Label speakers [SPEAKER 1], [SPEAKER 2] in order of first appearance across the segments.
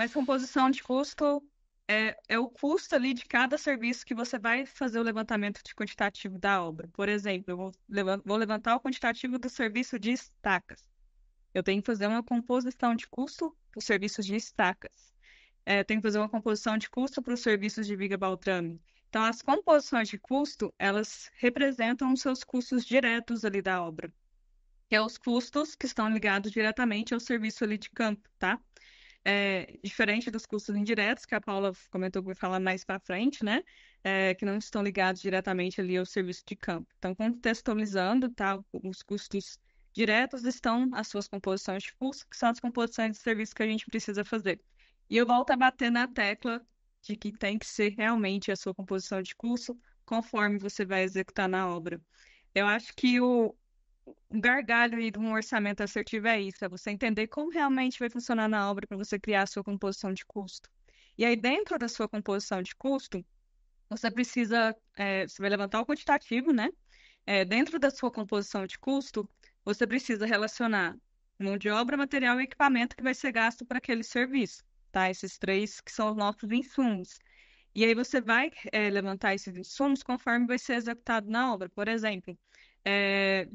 [SPEAKER 1] Mas composição de custo é, é, o custo ali de cada serviço que você vai fazer o levantamento de quantitativo da obra. Por exemplo, eu vou, vou levantar o quantitativo do serviço de estacas. Eu tenho que fazer uma composição de custo para os serviços de estacas. É, eu tenho que fazer uma composição de custo para os serviços de viga baltrame. Então, as composições de custo, elas representam os seus custos diretos ali da obra, que é os custos que estão ligados diretamente ao serviço ali de campo, tá? é, diferente dos custos indiretos, que a Paula comentou que vai falar mais para frente, né? É, que não estão ligados diretamente ali ao serviço de campo. Então, contextualizando, tá? Os custos diretos estão as suas composições de curso, que são as composições de serviço que a gente precisa fazer. E eu volto a bater na tecla de que tem que ser realmente a sua composição de custo conforme você vai executar na obra. Eu acho que o, um gargalho aí de um orçamento assertivo é isso, é você entender como realmente vai funcionar na obra para você criar a sua composição de custo. E aí, dentro da sua composição de custo, você precisa, é, você vai levantar o quantitativo, né? É, dentro da sua composição de custo, você precisa relacionar mão de obra, material e equipamento que vai ser gasto para aquele serviço, tá? Esses três que são os nossos insumos. E aí você vai é, levantar esses insumos conforme vai ser executado na obra. Por exemplo, é,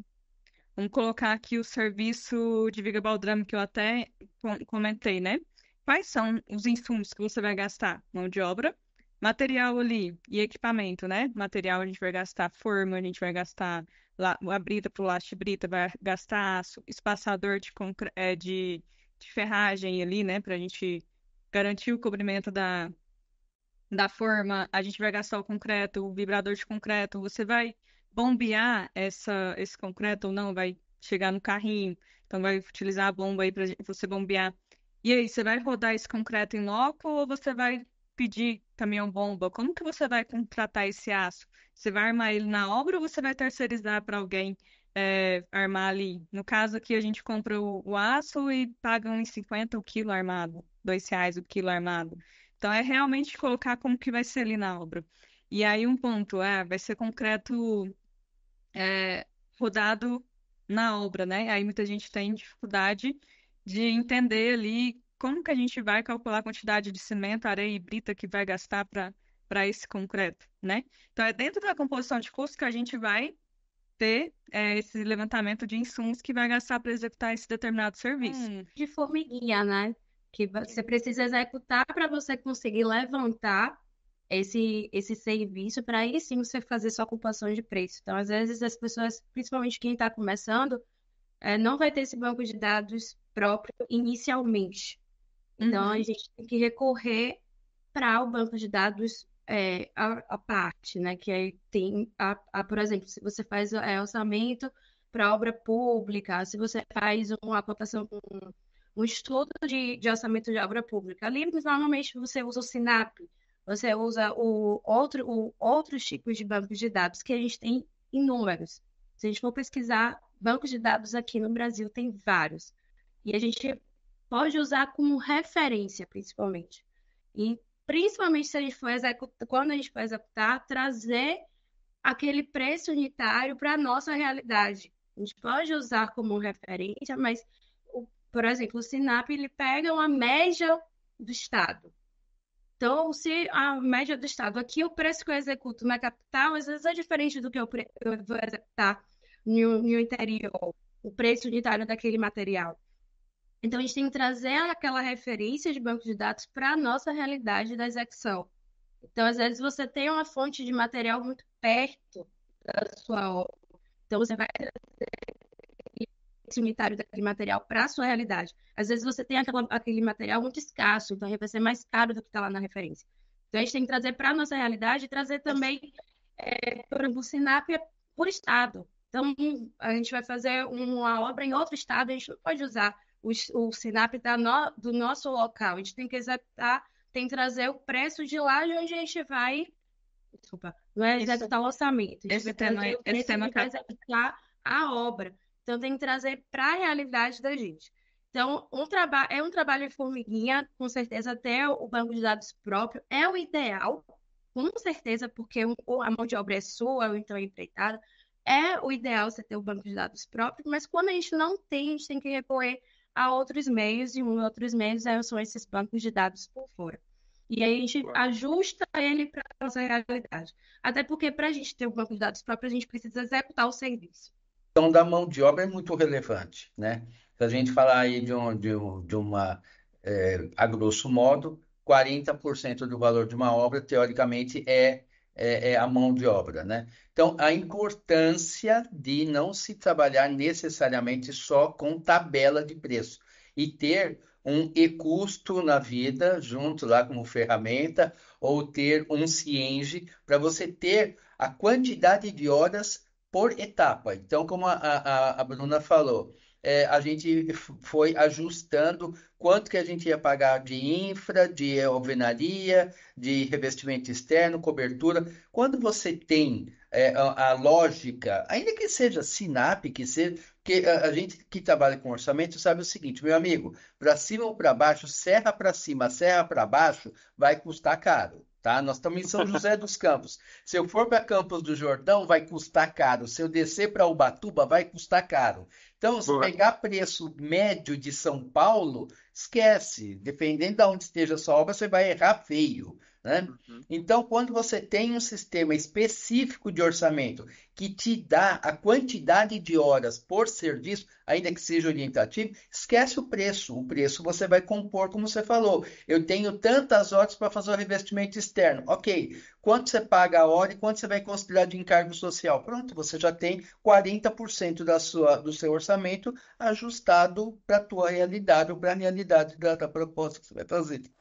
[SPEAKER 1] Vamos colocar aqui o serviço de Viga Baldrame que eu até comentei, né? Quais são os insumos que você vai gastar? Mão de obra, material ali e equipamento, né? Material a gente vai gastar forma, a gente vai gastar lá, a brita pro laste brita, vai gastar aço, espaçador de, é, de, de ferragem ali, né? Para a gente garantir o cobrimento da, da forma, a gente vai gastar o concreto, o vibrador de concreto, você vai bombear essa, esse concreto ou não, vai chegar no carrinho, então vai utilizar a bomba aí para você bombear. E aí, você vai rodar esse concreto em loco ou você vai pedir caminhão-bomba? Como que você vai contratar esse aço? Você vai armar ele na obra ou você vai terceirizar para alguém é, armar ali? No caso aqui, a gente compra o, o aço e paga R$1,50 o quilo armado, reais o quilo armado. Então, é realmente colocar como que vai ser ali na obra. E aí, um ponto, é, vai ser concreto é, rodado na obra, né? Aí muita gente tem dificuldade de entender ali como que a gente vai calcular a quantidade de cimento, areia e brita que vai gastar para esse concreto, né? Então é dentro da composição de custo que a gente vai ter é, esse levantamento de insumos que vai gastar para executar esse determinado serviço. Hum, de formiguinha, né? Que você precisa executar para
[SPEAKER 2] você conseguir levantar esse, esse serviço para aí sim você fazer sua ocupação de preço. Então, às vezes, as pessoas, principalmente quem está começando, é, não vai ter esse banco de dados próprio inicialmente.
[SPEAKER 3] Então, uhum. a gente
[SPEAKER 2] tem que recorrer para o banco de dados é, a, a, parte, né? Que aí tem, a, a, por exemplo, se você faz é, orçamento para obra pública, se você faz uma cotação um, um estudo de, de orçamento de obra pública, ali normalmente você usa o SINAP, você usa o outro, o outros tipos de bancos de dados que a gente tem inúmeros. Se a gente for pesquisar bancos de dados aqui no Brasil, tem vários. E a gente pode usar como referência, principalmente. E principalmente se a gente for executar, quando a gente for executar, trazer aquele preço unitário para a nossa realidade. A gente pode usar como referência, mas, por exemplo, o SINAP ele pega uma média do estado. Então, se a média do Estado aqui, o preço que eu executo na capital, às vezes é diferente do que eu, eu vou executar no, no interior, o preço unitário daquele material. Então, a gente tem que trazer aquela referência de banco de dados para a nossa realidade da execução. Então, às vezes, você tem uma fonte de material muito perto da sua obra. Então, você vai efeito unitário daquele material para a sua realidade. Às vezes você tem aquela, aquele material muito escasso, então ele vai ser mais caro do que está lá na referência. Então a gente tem que trazer para a nossa realidade e trazer também é, por exemplo, SINAP por estado. Então, a gente vai fazer uma obra em outro estado, a gente não pode usar o, o SINAP no, do nosso local. A gente tem que executar, tem que trazer o preço de lá de onde a gente vai. Desculpa, não é executar o orçamento. A gente esse vai tema, esse tema tá... executar a obra. Então, tem que trazer para a realidade da gente. Então, um é um trabalho de formiguinha, com certeza, até o banco de dados próprio é o ideal, com certeza, porque um, a mão de obra é sua, ou então é empreitada, é o ideal você ter o um banco de dados próprio, mas quando a gente não tem, a gente tem que recorrer a outros meios, e um outros meios é, são esses bancos de dados por fora. E aí a gente ajusta ele para a nossa realidade. Até porque, para a gente ter um banco de dados próprio, a gente precisa executar o serviço
[SPEAKER 3] questão da mão de obra é muito relevante, né? Se a gente falar aí de, um, de, um, de uma, é, a grosso modo, 40% do valor de uma obra, teoricamente, é, é, é, a mão de obra, né? Então, a importância de não se trabalhar necessariamente só com tabela de preço e ter um e-custo na vida junto lá como ferramenta ou ter um Cienge para você ter a quantidade de horas por etapa. Então, como a, a, a Bruna falou, é, a gente foi ajustando quanto que a gente ia pagar de infra, de alvenaria, de revestimento externo, cobertura. Quando você tem é, a, a, lógica, ainda que seja SINAP, que seja, porque a, a, gente que trabalha com orçamento sabe o seguinte, meu amigo, para cima ou para baixo, serra para cima, serra para baixo, vai custar caro. Tá? Nós estamos em São José dos Campos. Se eu for para Campos do Jordão, vai custar caro. Se eu descer para Ubatuba, vai custar caro. Então, se Boa. pegar preço médio de São Paulo, esquece. Dependendo de onde esteja a sua obra, você vai errar feio. Né? Uhum. Então, quando você tem um sistema específico de orçamento que te dá a quantidade de horas por serviço, ainda que seja orientativo, esquece o preço. O preço você vai compor, como você falou. Eu tenho tantas horas para fazer o revestimento externo. Ok, quanto você paga a hora e quanto você vai considerar de encargo social? Pronto, você já tem 40% da sua, do seu orçamento ajustado para a tua realidade ou para a realidade da, da proposta que você vai fazer.